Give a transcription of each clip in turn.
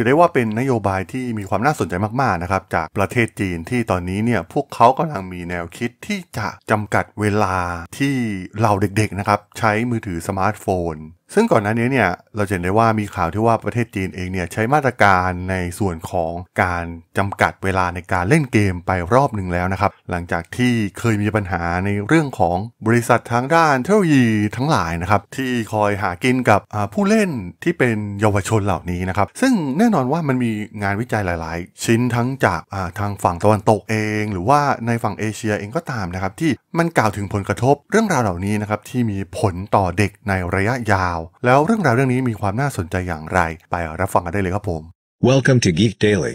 ถือได้ว่าเป็นนโยบายที่มีความน่าสนใจมากๆนะครับ จากประเทศจีนที่ตอนนี้เนี่ยพวกเขากำลังมีแนวคิดที่จะจำกัดเวลาที่เราเด็กๆนะครับ ใช้มือถือสมาร์ทโฟนซึ่งก่อนหน้านี้เนี่ยเราเห็นได้ว่ามีข่าวที่ว่าประเทศจีนเองเนี่ยใช้มาตรการในส่วนของการจำกัดเวลาในการเล่นเกมไปรอบหนึ่งแล้วนะครับหลังจากที่เคยมีปัญหาในเรื่องของบริษัททางด้านเทคโนโลยีทั้งหลายนะครับที่คอยหากินกับผู้เล่นที่เป็นเยาวชนเหล่านี้นะครับ ซึ่งแน่นอนว่ามันมีงานวิจัยหลายๆ ชิ้นทั้งจากทางฝั่งตะวันตกเอง หรือว่าในฝั่งเอเชียเองก็ตามนะครับที่มันกล่าวถึงผลกระทบเรื่องราวเหล่านี้นะครับที่มีผลต่อเด็กในระยะยาวแล้วเรื่องราวเรื่องนี้มีความน่าสนใจอย่างไร ไปรับฟังกันได้เลยครับผม Welcome to Geek Daily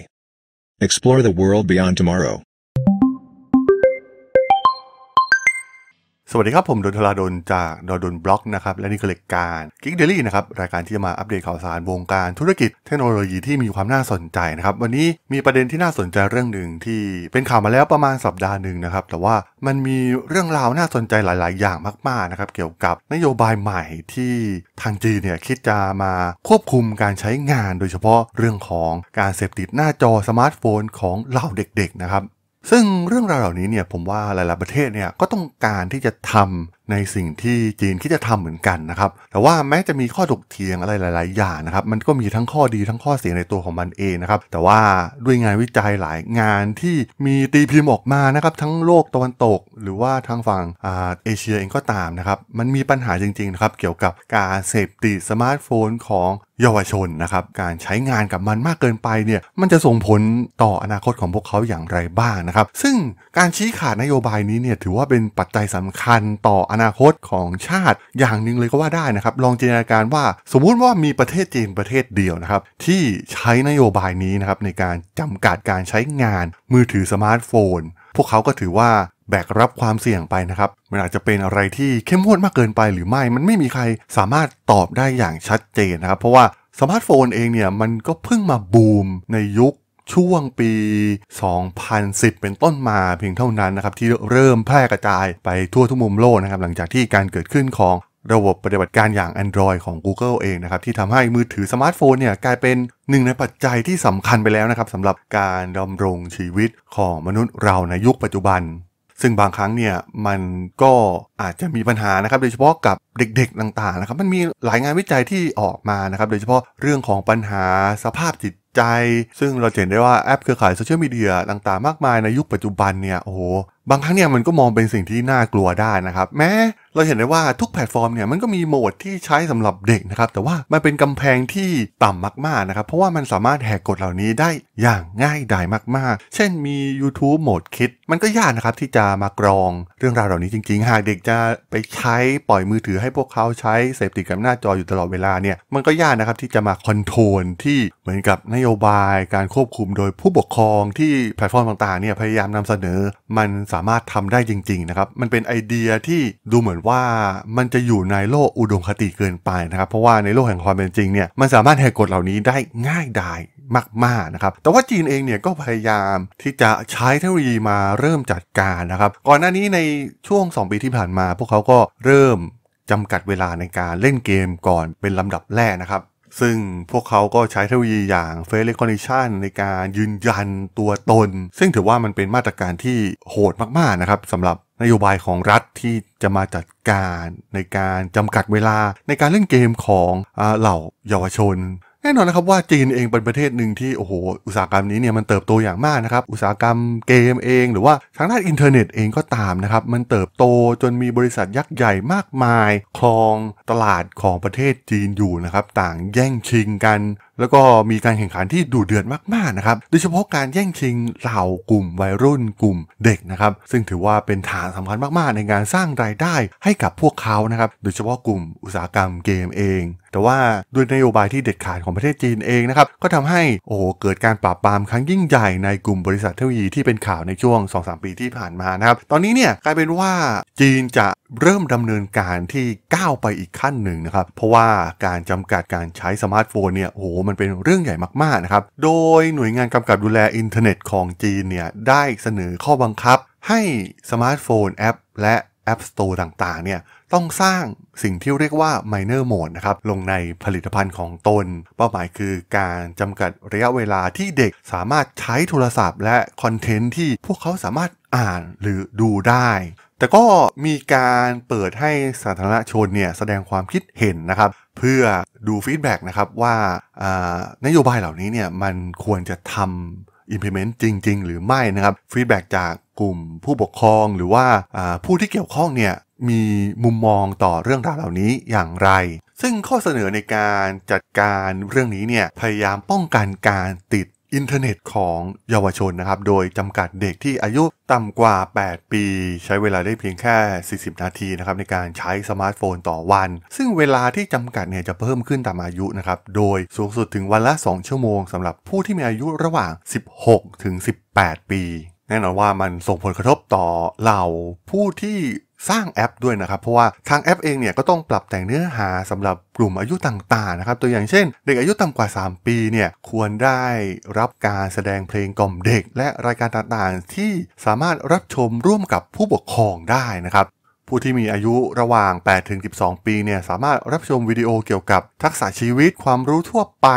Explore the world beyond tomorrow สวัสดีครับ ผมดนทลาดนจากดดนบล็อกนะครับและนี่คือรายการกิ๊กเดลี่นะครับรายการที่จะมาอัปเดตข่าวสารวงการธุรกิจเทคโนโลยีที่มีความน่าสนใจนะครับ วันนี้มีประเด็นที่น่าสนใจเรื่องหนึ่งที่เป็นข่าวมาแล้วประมาณสัปดาห์หนึ่งนะครับแต่ว่ามันมีเรื่องราวน่าสนใจหลาย ๆ อย่างมาก ๆ นะครับเกี่ยวกับนโยบายใหม่ที่ทางจีนเนี่ยคิดจะมาควบคุมการใช้งานโดยเฉพาะเรื่องของการเสพติดหน้าจอสมาร์ทโฟนของเหล่าเด็ก ๆ นะครับซึ่งเรื่องราวเหล่านี้เนี่ยผมว่าหลายๆประเทศเนี่ยก็ต้องการที่จะทำในสิ่งที่จีนคิดจะทำเหมือนกันนะครับ แต่ว่าแม้จะมีข้อถกเถียงอะไรหลายๆ อย่างนะครับ มันก็มีทั้งข้อดีทั้งข้อเสียในตัวของมันเองนะครับ แต่ว่าด้วยงานวิจัยหลายงานที่มีตีพิมพ์ออกมานะครับทั้งโลกตะวันตก หรือว่าทางฝั่งเอเชียเองก็ตามนะครับ มันมีปัญหาจริงๆนะครับเกี่ยวกับการเสพติดสมาร์ทโฟนของเยาวชนนะครับ การใช้งานกับมันมากเกินไปเนี่ย มันจะส่งผลต่ออนาคตของพวกเขาอย่างไรบ้างนะครับ ซึ่งการชี้ขาดนโยบายนี้เนี่ยถือว่าเป็นปัจจัยสำคัญต่ออนาคตของชาติอย่างหนึ่งเลยก็ว่าได้นะครับลองจินตนาการว่า สมมุติว่ามีประเทศจีนประเทศเดียวนะครับที่ใช้นโยบายนี้นะครับในการจำกัดการใช้งานมือถือสมาร์ทโฟน พวกเขาก็ถือว่าแบกรับความเสี่ยงไปนะครับมันอาจจะเป็นอะไรที่เข้มงวดมากเกินไป หรือไม่มันไม่มีใครสามารถตอบได้อย่างชัดเจนนะครับเพราะว่าสมาร์ทโฟนเองเนี่ยมันก็เพิ่งมาบูมในยุคช่วงปี 2010 เป็นต้นมาเพียงเท่านั้นนะครับที่เริ่มแพร่กระจายไปทั่วทุกมุมโลกนะครับหลังจากที่การเกิดขึ้นของระบบปฏิบัติการอย่าง Android ของ Google เองนะครับที่ทำให้มือถือสมาร์ทโฟนเนี่ยกลายเป็นหนึ่งในปัจจัยที่สำคัญไปแล้วนะครับสำหรับการดำรงชีวิตของมนุษย์เราในยุคปัจจุบัน ซึ่งบางครั้งเนี่ยมันก็อาจจะมีปัญหานะครับโดยเฉพาะกับเด็ก ๆต่างๆนะครับมันมีหลายงานวิจัยที่ออกมานะครับโดยเฉพาะเรื่องของปัญหาสภาพจิตใจซึ่งเราเห็นได้ว่าแอปเครือข่ายโซเชียลมีเดียต่างๆ มากมายในยุคปัจจุบันเนี่ยโอ้โหบางครั้งเนี่ยมันก็มองเป็นสิ่งที่น่ากลัวได้นะครับแม้เราเห็นได้ว่าทุกแพลตฟอร์มเนี่ยมันก็มีโหมดที่ใช้สำหรับเด็กนะครับแต่ว่ามันเป็นกำแพงที่ต่ำมากๆนะครับเพราะว่ามันสามารถแหกกฎเหล่านี้ได้อย่างง่ายดายมากๆ เช่นมี YouTube โหมดคิดมันก็ยากนะครับที่จะมากรองเรื่องราวเหล่านี้จริงๆหากเด็กจะไปใช้ปล่อยมือถือให้พวกเขาใช้เสพติดกับหน้าจออยู่ตลอดเวลาเนี่ยมันก็ยากนะครับที่จะมาคอนโทรลที่เหมือนกับนโยบายการควบคุม โดยผู้ปกครองที่แพลตฟอร์มต่างๆเนี่ยพยายามนำเสนอมันสสามารถทำได้จริง ๆนะครับ มันเป็นไอเดียที่ดูเหมือนว่ามันจะอยู่ในโลกอุดมคติเกินไปนะครับ เพราะว่าในโลกแห่งความเป็นจริงเนี่ยมันสามารถแหกกฎเหล่านี้ได้ง่ายดายมากๆนะครับ แต่ว่าจีนเองเนี่ยก็พยายามที่จะใช้เทคโนโลยีมาเริ่มจัดการนะครับ ก่อนหน้านี้ในช่วง 2 ปีที่ผ่านมา พวกเขาก็เริ่มจำกัดเวลาในการเล่นเกมก่อนเป็นลำดับแรกนะครับซึ่งพวกเขาก็ใช้เทคโนโลยีอย่าง Face Recognition ในการยืนยันตัวตน ซึ่งถือว่ามันเป็นมาตรการที่โหดมากๆนะครับสำหรับนโยบายของรัฐที่จะมาจัดการ ในการจำกัดเวลาในการเล่นเกมของเหล่าเยาวชนแน่นอนนะครับว่าจีนเองเป็นประเทศหนึ่งที่โอ้โหอุตสาหกรรมนี้เนี่ยมันเติบโตอย่างมากนะครับอุตสาหกรรมเกมเองหรือว่าทางด้านอินเทอร์เน็ตเองก็ตามนะครับ มันเติบโตจนมีบริษัทยักษ์ใหญ่มากมายครองตลาดของประเทศจีนอยู่นะครับ ต่างแย่งชิงกันแล้วก็มีการแข่งขันที่ดุเดือดมาก ๆ นะครับ โดยเฉพาะการแย่งชิงเหล่ากลุ่มวัยรุ่นกลุ่มเด็กนะครับ ซึ่งถือว่าเป็นฐานสำคัญมาก ๆ ในการสร้างรายได้ให้กับพวกเขานะครับ โดยเฉพาะกลุ่มอุตสาหกรรมเกมเอง แต่ว่าด้วยนโยบายที่เด็ดขาดของประเทศจีนเองนะครับ ก็ทำให้โอ้โหเกิดการปราบปรามครั้งยิ่งใหญ่ในกลุ่มบริษัทเทคโนโลยีที่เป็นข่าวในช่วง2-3 ปีที่ผ่านมานะครับ ตอนนี้เนี่ยกลายเป็นว่าจีนจะเริ่มดำเนินการที่ก้าวไปอีกขั้นหนึ่งนะครับ เพราะว่าการจำกัดการใช้สมาร์ทโฟนเนี่ยโอ้โหมันเป็นเรื่องใหญ่มากๆนะครับ โดยหน่วยงานกำกับดูแลอินเทอร์เน็ตของจีนเนี่ย ได้เสนอข้อบังคับ ให้สมาร์ทโฟน แอปและแอปสโตร์ต่างๆเนี่ยต้องสร้างสิ่งที่เรียกว่า Minor Mode นะครับ ลงในผลิตภัณฑ์ของตน เป้าหมายคือการจำกัดระยะเวลาที่เด็กสามารถใช้โทรศัพท์ และคอนเทนต์ที่พวกเขาสามารถอ่านหรือดูได้แต่ก็มีการเปิดให้สาธารณชนเนี่ยแสดงความคิดเห็นนะครับ เพื่อดูฟีดแบ็กนะครับว่านโยบายเหล่านี้เนี่ยมันควรจะทำ implement จริง ๆ หรือไม่นะครับฟีดแบ็จากกลุ่มผู้ปกครอง หรือว่าผู้ที่เกี่ยวข้องเนี่ยมีมุมมองต่อเรื่องราวเหล่านี้อย่างไร ซึ่งข้อเสนอในการจัดการเรื่องนี้เนี่ยพยายามป้องกันการติดอินเทอร์เน็ตของเยาวชนนะครับ โดยจำกัดเด็กที่อายุต่ำกว่า 8 ปี ใช้เวลาได้เพียงแค่ 40 นาทีนะครับในการใช้สมาร์ทโฟนต่อวัน ซึ่งเวลาที่จำกัดเนี่ยจะเพิ่มขึ้นตามอายุนะครับ โดยสูงสุดถึงวันละ 2 ชั่วโมงสำหรับผู้ที่มีอายุระหว่าง 16 ถึง 18 ปี แน่นอนว่ามันส่งผลกระทบต่อเหล่าผู้ที่สร้างแอปด้วยนะครับเพราะว่าทางแอปเองเนี่ยก็ต้องปรับแต่งเนื้อหาสำหรับกลุ่มอายุต่างๆนะครับตัวอย่างเช่น เด็กอายุต่ำกว่า 3 ปีเนี่ยควรได้รับการแสดงเพลงกล่อมเด็ก และรายการต่างๆ ที่สามารถรับชมร่วมกับผู้ปกครองได้นะครับผู้ที่มีอายุระหว่าง8ถึง12 ปีเนี่ยสามารถรับชมวิดีโอเกี่ยวกับทักษะชีวิตความรู้ทั่วไป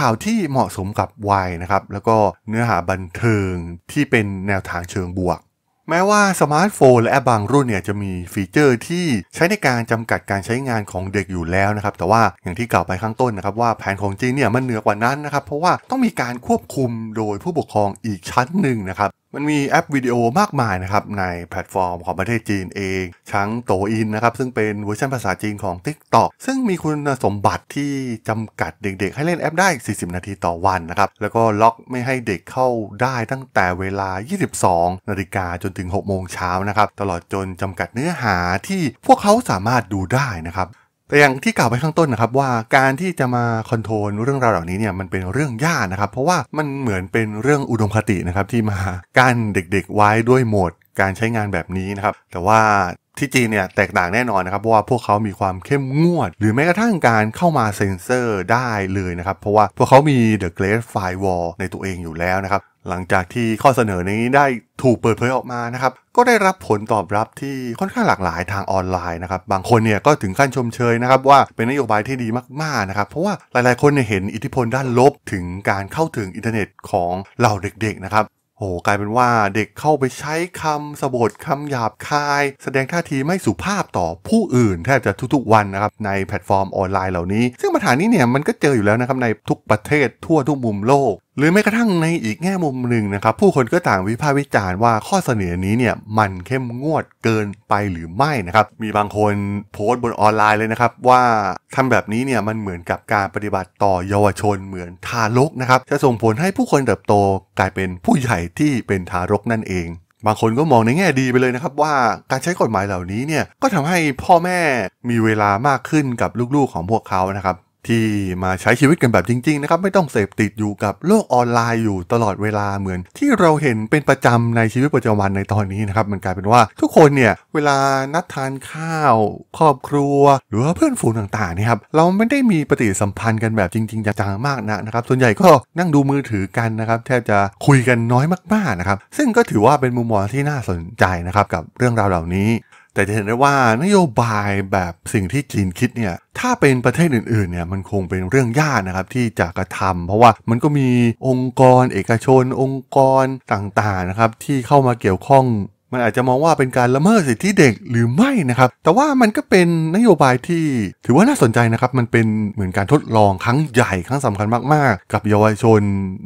ข่าวที่เหมาะสมกับวัยนะครับแล้วก็เนื้อหาบันเทิงที่เป็นแนวทางเชิงบวกแม้ว่าสมาร์ทโฟนและแอปบางรุ่นเนี่ยจะมีฟีเจอร์ที่ใช้ในการจำกัดการใช้งานของเด็กอยู่แล้วนะครับ แต่ว่าอย่างที่กล่าวไปข้างต้นนะครับว่าแผนของจีนเนี่ยมันเหนือกว่านั้นนะครับ เพราะว่าต้องมีการควบคุมโดยผู้ปกครองอีกชั้นหนึ่งนะครับมันมีแอปวิดีโอมากมายนะครับในแพลตฟอร์มของประเทศจีนเอง ชั้งโตอินนะครับซึ่งเป็นเวอร์ชันภาษาจีนของ TikTok ซึ่งมีคุณสมบัติที่จำกัดเด็กๆ ให้เล่นแอปได้ 40 นาทีต่อวันนะครับแล้วก็ล็อกไม่ให้เด็กเข้าได้ตั้งแต่เวลา 22 นาฬิกาจนถึง6โมงเช้านะครับตลอดจนจำกัดเนื้อหาที่พวกเขาสามารถดูได้นะครับแต่อย่างที่กล่าวไปข้างต้นนะครับ ว่าการที่จะมาคอนโทรลเรื่องราวเหล่านี้เนี่ยมันเป็นเรื่องยากนะครับ เพราะว่ามันเหมือนเป็นเรื่องอุดมคตินะครับที่มากั้นเด็ก ๆไว้ด้วยโหมดการใช้งานแบบนี้นะครับแต่ว่าที่จีนเนี่ยแตกต่างแน่นอนนะครับเพราะว่าพวกเขามีความเข้มงวด หรือแม้กระทั่งการเข้ามาเซ็นเซอร์ได้เลยนะครับเพราะว่าพวกเขามี The Great Firewall ในตัวเองอยู่แล้วนะครับหลังจากที่ข้อเสนอนี้ได้ถูกเปิดเผยออกมานะครับ ก็ได้รับผลตอบรับที่ค่อนข้างหลากหลายทางออนไลน์นะครับ บางคนเนี่ยก็ถึงขั้นชมเชยนะครับว่าเป็นนโยบายที่ดีมากๆนะครับ เพราะว่าหลายๆคนเนี่ยเห็นอิทธิพลด้านลบถึงการเข้าถึงอินเทอร์เน็ตของเหล่าเด็กๆนะครับ โอ้กลายเป็นว่าเด็กเข้าไปใช้คำสบทคำหยาบคาย แสดงท่าทีไม่สุภาพต่อผู้อื่นแทบจะทุกๆวันนะครับในแพลตฟอร์มออนไลน์เหล่านี้ ซึ่งปัญหานี้เนี่ยมันก็เจออยู่แล้วนะครับในทุกประเทศทั่วทุกมุมโลกหรือแม้กระทั่งในอีกแง่มุมหนึ่งนะครับ ผู้คนก็ต่างวิพากษ์วิจารณ์ว่าข้อเสนอนี้เนี่ยมันเข้มงวดเกินไปหรือไม่นะครับ มีบางคนโพสต์บนออนไลน์เลยนะครับ ว่าทำแบบนี้เนี่ยมันเหมือนกับการปฏิบัติต่อเยาวชนเหมือนทารกนะครับ จะส่งผลให้ผู้คนเติบโตกลายเป็นผู้ใหญ่ที่เป็นทารกนั่นเอง บางคนก็มองในแง่ดีไปเลยนะครับว่าการใช้กฎหมายเหล่านี้เนี่ยก็ทำให้พ่อแม่มีเวลามากขึ้นกับลูกๆของพวกเขานะครับที่มาใช้ชีวิตกันแบบจริงๆนะครับไม่ต้องเสพติดอยู่กับโลกออนไลน์อยู่ตลอดเวลาเหมือนที่เราเห็นเป็นประจำในชีวิตประจำวันในตอนนี้นะครับมันกลายเป็นว่า ทุกคนเนี่ยเวลานัดทานข้าว ครอบครัว หรือว่าเพื่อนฝูงต่างๆนี่ครับเราไม่ได้มีปฏิสัมพันธ์กันแบบจริงๆจังๆมากนะนะครับส่วนใหญ่ก็นั่งดูมือถือกันนะครับแทบจะคุยกันน้อยมากๆนะครับซึ่งก็ถือว่าเป็นมุมมองที่น่าสนใจนะครับกับเรื่องราวเหล่านี้แต่จะเห็นได้ว่านโยบายแบบสิ่งที่จีนคิดเนี่ย ถ้าเป็นประเทศอื่นๆเนี่ยมันคงเป็นเรื่องยากนะครับ ที่จะกระทำเพราะว่ามันก็มีองค์กร เอกชน องค์กรต่าง ๆ นะครับ ที่เข้ามาเกี่ยวข้องมันอาจจะมองว่าเป็นการละเมิดสิทธิเด็ก หรือไม่นะครับ แต่ว่ามันก็เป็นนโยบายที่ ถือว่าน่าสนใจนะครับ มันเป็นเหมือนการทดลองครั้งใหญ่ครั้งสำคัญมากๆ กับเยาวชน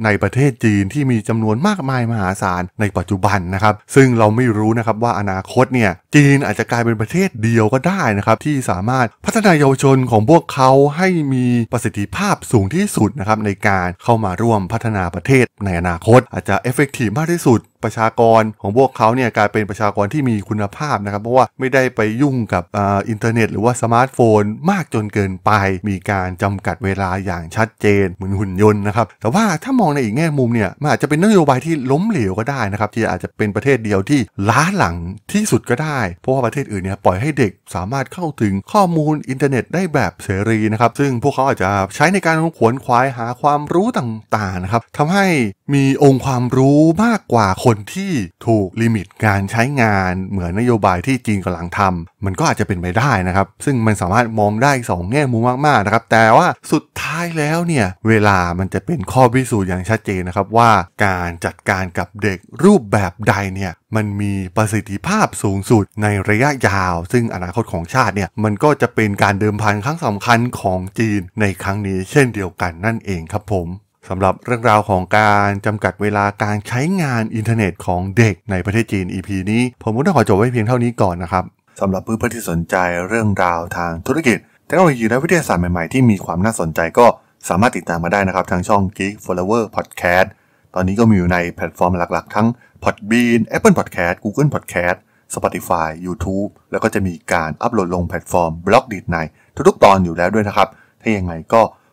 ในประเทศจีนที่มีจำนวนมากมายมหาศาลในปัจจุบันนะครับ ซึ่งเราไม่รู้นะครับว่าอนาคตเนี่ยจีนอาจจะกลายเป็นประเทศเดียวก็ได้นะครับที่สามารถพัฒนาเยาวชนของพวกเขาให้มีประสิทธิภาพสูงที่สุดนะครับในการเข้ามาร่วมพัฒนาประเทศในอนาคตอาจจะเอฟเฟกตีมากที่สุดประชากรของพวกเขาเนี่ยกลายเป็นประชากรที่มีคุณภาพนะครับเพราะว่าไม่ได้ไปยุ่งกับออินเทอร์เน็ตหรือว่าสมาร์ทโฟน มากจนเกินไป มีการจำกัดเวลาอย่างชัดเจนเหมือนหุ่นยนต์นะครับแต่ว่าถ้ามองในอีกแง่มุมเนี่ยมันอาจจะเป็นนโยบายที่ล้มเหลวก็ได้นะครับที่อาจจะเป็นประเทศเดียวที่ล้าหลังที่สุดก็ได้ เพราะว่าประเทศอื่นเนี่ยปล่อยให้เด็กสามารถเข้าถึงข้อมูลอินเทอร์เน็ตได้แบบเสรีนะครับซึ่งพวกเขาอาจจะใช้ในการขวนขวายหาความรู้ต่างๆนะครับทำให้มีองค์ความรู้มากกว่าคนคนที่ถูกลิมิตการใช้งานเหมือนนโยบายที่จีนกำลังทำมันก็อาจจะเป็นไปได้นะครับ ซึ่งมันสามารถมองได้2แง่มุมมากๆนะครับ แต่ว่าสุดท้ายแล้วเนี่ยเวลามันจะเป็นข้อพิสูจน์อย่างชัดเจนนะครับว่าการจัดการกับเด็กรูปแบบใดเนี่ยมันมีประสิทธิภาพสูงสุดในระยะยาว ซึ่งอนาคตของชาติเนี่ยมันก็จะเป็นการเดิมพันครั้งสำคัญของจีนในครั้งนี้เช่นเดียวกันนั่นเองครับผมสำหรับเรื่องราวของการจำกัดเวลาการใช้งานอินเทอร์เน็ตของเด็กในประเทศจีน EP นี้ ผมก็ต้องขอจบไว้เพียงเท่านี้ก่อนนะครับสำหรับเพื่อนๆที่สนใจเรื่องราวทางธุรกิจ เทคโนโลยีและวิทยาศาสตร์ใหม่ๆที่มีความน่าสนใจก็สามารถติดตามมาได้นะครับทางช่อง Geek Flower Podcast ตอนนี้ก็มีอยู่ในแพลตฟอร์มหลัก ๆ ทั้ง Podbean Apple Podcast Google Podcast Spotify YouTube แล้วก็จะมีการอัปโหลดลงแพลตฟอร์ม b ล็อกดีดในทุกๆตอนอยู่แล้วด้วยนะครับ ถ้ายังไงก็